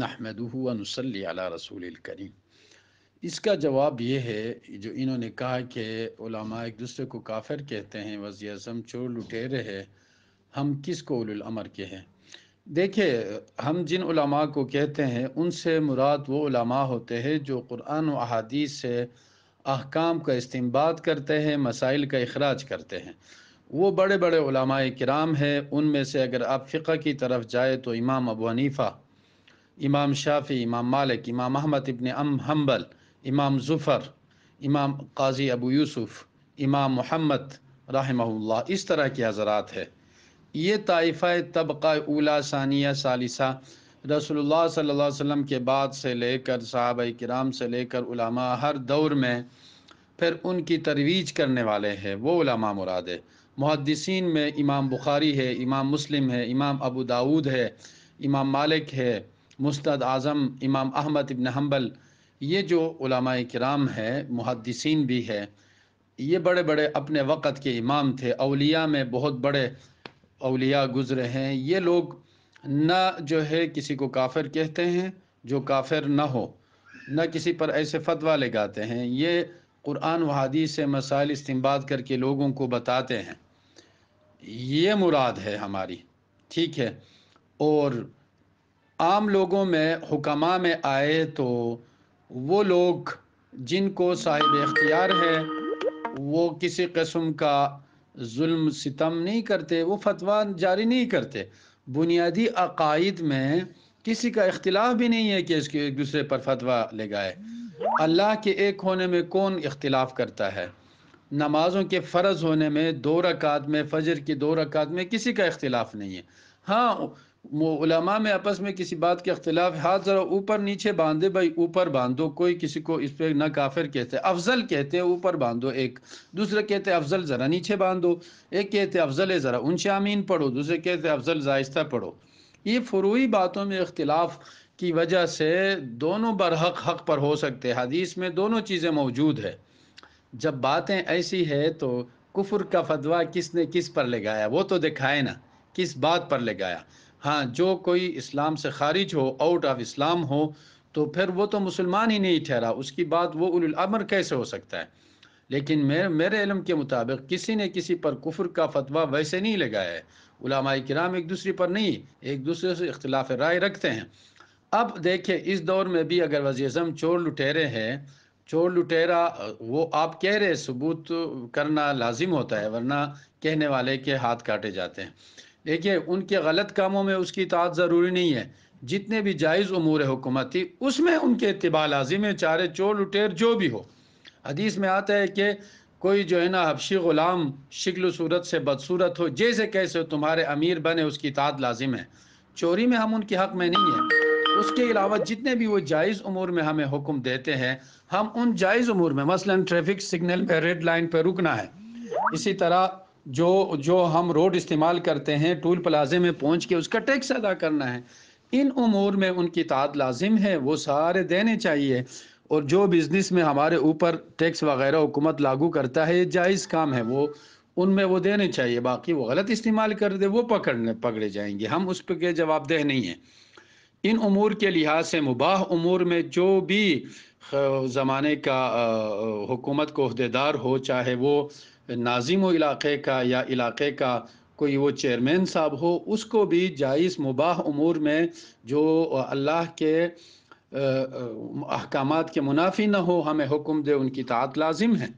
नहमदू नसली अला रसूल करीम इसका जवाब ये है जो इन्होंने कहा कि उलमा एक दूसरे को काफिर कहते हैं वजी अजम चोर लुटेरे है हम किस को उलमर के हैं देखिए हम जिन उलमा को कहते हैं उनसे मुराद वो उलमा होते हैं जो कुरान व अहादीस से अहकाम का इस्तेमाल करते हैं मसाइल का अखराज करते हैं वो बड़े बड़े उलमा कराम हैं उनमें से अगर आप फ़िका की तरफ जाए तो इमाम अबू हनीफ़ा इमाम शाफ़ी इमाम मालिक इमाम अहमद इबन अम हम्बल इमाम ज़ुफ़र इमाम काजी अबू यूसुफ़ इमाम मोहम्मद रहमल्ला इस तरह की हज़रात है ये ताइफ़ा तबका उला सानिया सालिसा रसोल्ला सल्ला वसम के बाद से लेकर साहब कराम से लेकर उलमा हर दौर में फिर उनकी तरवीज करने वाले हैं वो उलामा मुराद है मुहदसिन में इमाम बुखारी है इमाम मुस्लिम है इमाम अबू दाऊद है इमाम मालिक है मुस्तद आज़म इमाम अहमद इबन हम्बल ये जो कराम है मुहदसिन भी है ये बड़े बड़े अपने वक़्त के इमाम थे अलिया में बहुत बड़े अलिया गुज़रे हैं ये लोग न जो है किसी को काफिर कहते हैं जो काफिर ना हो न किसी पर ऐसे फतवा लगाते हैं ये कुरान व हदीस से मसाइल इस्तेमाल करके लोगों को बताते हैं ये मुराद है हमारी ठीक है और आम लोगों में हुकमा में आए तो वो लोग जिनको साहिब इख्तियार है वो किसी कस्म का जुल्म सितम नहीं करते वो फतवा जारी नहीं करते बुनियादी अकायद में किसी का इख्तलाफ भी नहीं है कि इसके एक दूसरे पर फतवा लगाए अल्लाह के एक होने में कौन इख्तलाफ करता है नमाजों के फ़र्ज होने में दो रकात में फजर की दो रकात में किसी का इख्तलाफ नहीं है हाँ उलमा में आपस में किसी बात के अख्तिलाफ हाथ ज़रा ऊपर नीचे बांधे भाई ऊपर बांधो कोई किसी को इस पर ना काफिर कहते अफजल कहते हैं ऊपर बांधो एक दूसरे कहते अफजल ज़रा नीचे बांधो एक कहते अफजल है ज़रा उन आमीन पढ़ो दूसरे कहते अफजल जायस्ता पढ़ो ये फरूई बातों में अख्तिलाफ की वजह से दोनों बरहक हक पर हो सकते हैं हदीस में दोनों चीज़ें मौजूद है जब बातें ऐसी है तो कुफर का फतवा किसने किस पर लगाया वो तो दिखाए ना किस बात पर लगाया हाँ जो कोई इस्लाम से खारिज हो आउट ऑफ इस्लाम हो तो फिर वो तो मुसलमान ही नहीं ठहरा उसकी बात वो उलमर कैसे हो सकता है लेकिन मेरे मेरे इलम के मुताबिक किसी ने किसी पर कुफर का फतवा वैसे नहीं लगाया है उलामाई कराम एक दूसरे पर नहीं एक दूसरे से इख्तलाफ राय रखते हैं अब देखिए इस दौर में भी अगर वजी अजम चोर लुटेरे हैं चोर लुटेरा वो आप कह रहे सबूत करना लाजिम होता है वरना कहने वाले के हाथ काटे जाते हैं देखिए उनके गलत कामों में उसकी इतात ज़रूरी नहीं है जितने भी जायज़ उमूर हुकूमती उसमें उनके इतबा लाजिम है चारे चोर लुटेर जो भी हो हदीस में आता है कि कोई जो है ना हबशी ग़ुलाम शिकल सूरत से बदसूरत हो जैसे कैसे तुम्हारे अमीर बने उसकी इतात लाजिम है चोरी में हम उनके हक़ में नहीं है उसके अलावा जितने भी वो जायज़ उमूर में हमें हुक्म देते हैं हम उन जायज़ उमूर में मसलन ट्रैफिक सिग्नल पर रेड लाइन पर रुकना है इसी तरह जो जो हम रोड इस्तेमाल करते हैं टूल प्लाजे में पहुंच के उसका टैक्स अदा करना है इन उमूर में उनकी ताद लाजिम है वो सारे देने चाहिए और जो बिज़नेस में हमारे ऊपर टैक्स वगैरह हुकूमत लागू करता है ये जायज़ काम है वो उनमें वो देने चाहिए बाकी वो गलत इस्तेमाल कर दे वो पकड़ने पकड़े जाएंगे हम उस पर जवाबदेह नहीं हैं इन अमूर के लिहाज से मुबाह अमूर में जो भी ज़माने का हुकूमत को अहदेदार हो चाहे वो नाजिम इलाक़े का या इलाक़े का कोई वो चेयरमैन साहब हो उसको भी जायज़ मुबाह अमूर में जो अल्लाह के अहकाम के मुनाफी न हो हमें हुक्म दे उनकी तात लाजिम है